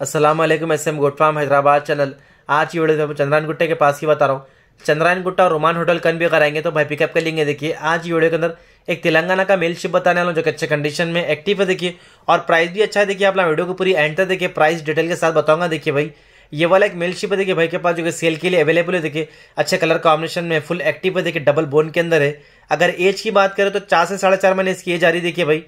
Aslam S M good from Hyderabad channel आज की video में चंद्रायन गुट्टे के पास ही बता रहा हूँ चंद्रायन गुट्टा और रोमान होटल कन भी अगर आएंगे तो भाई पिकअप कर लेंगे देखिए आज की वीडियो के अंदर एक तेलंगाना का मेल शिप बताने वाला हूँ जो कि अच्छे कंडीशन में एक्टिव है देखिए और प्राइस भी अच्छा है देखिए आप वीडियो को पूरी एंड तक देखिए प्राइस डिटेल के साथ बताऊंगा देखिए भाई ये वाला एक मेल शिप है देखिए भाई के पास जो कि सेल के लिए अवेलेबल है देखिए अच्छे कलर कॉम्बिनेशन में फुल एक्टिव है देखिए डबल बोन के अंदर है अगर एज की बात करें तो चार से साढ़े चार महीने इसकी एज आ रही देखिए भाई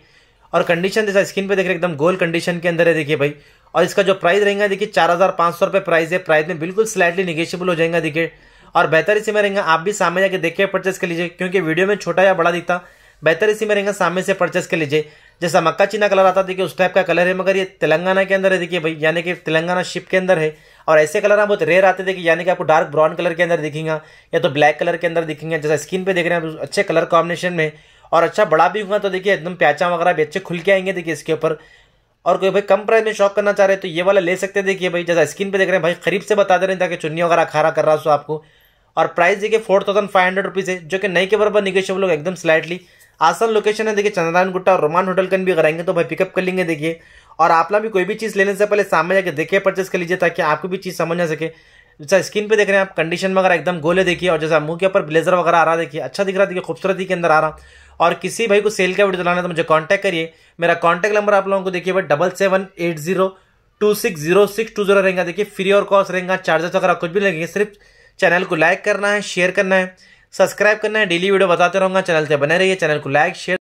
और कंडीशन जैसा स्क्रीन पे देख रहे एकदम गोल कंडीशन के अंदर है देखिए भाई और इसका जो प्राइस रहेगा देखिए चार हज़ार पांच सौ रुपये प्राइस है प्राइस में बिल्कुल स्लाइटली निगेशिबल हो जाएगा देखिए और बेहतर इसी में रहेगा आप भी सामने जाके देखिए परचेस कर लीजिए क्योंकि वीडियो में छोटा या बड़ा दिखता बेहतर इसी में रहेगा सामने से परचेस कर लीजिए जैसा मक्का चीना कलर आता देखिए उस टाइप का कलर है मगर ये तेलंगाना के अंदर है देखिए भाई यानी कि तेलंगाना शिप के अंदर है और ऐसे कलर ना बहुत रेयर आते देखिए यानी कि आपको डार्क ब्राउन कलर के अंदर दिखेगा या तो ब्लैक कलर के अंदर दिखेंगे जैसा स्किन पे देख रहे हैं अच्छे कलर कॉम्बिनेशन में और अच्छा बड़ा भी हुआ तो देखिए एकदम प्याचा वगैरह भी अच्छे खुल के आएंगे देखिए इसके ऊपर और कोई भाई कम प्राइस में शॉप करना चाह रहे तो ये वाला ले सकते हैं देखिए भाई जैसा स्क्रीन पे देख रहे हैं भाई खरीब से बता दे रहे हैं ताकि चुन्नी वगैरह खारा कर रहा हूँ आपको और प्राइस देखिए four thousand five hundred rupees है जो कि नई के बराबर निगेशन लोग एकदम स्लाइटली आसान लोकेशन है देखिए चंद्रनारायण गुट्टा और रोमान होटल कन भी कराएंगे तो भाई पिकअप कर लेंगे देखिए और आपला भी कोई भी चीज़ लेने से पहले सामने जाकर देखिए परचेस कर लीजिए ताकि आपको भी चीज़ समझ आ सके जैसा स्किन पे देख रहे हैं आप कंडीशन वगैरह एकदम गोले देखिए और जैसा मुंह के ऊपर ब्लेजर वगैरह आ रहा देखिए अच्छा दिख रहा देखिए खूबसूरती के अंदर आ रहा और किसी भाई को सेल का वीडियो चलाना तो मुझे कॉन्टेक्ट करिए मेरा कॉन्टेक्ट नंबर आप लोगों को देखिए भाई double seven eight zero two six zero six two zero रहेगा देखिए फ्री और कॉस्ट रहेगा चार्जेस वगैरह कुछ भी लगेंगे सिर्फ चैनल को लाइक करना है शेयर करना है सब्सक्राइब करना है डेली वीडियो बताते रहूँगा चैनल से बने रहिए चैनल को लाइक शेयर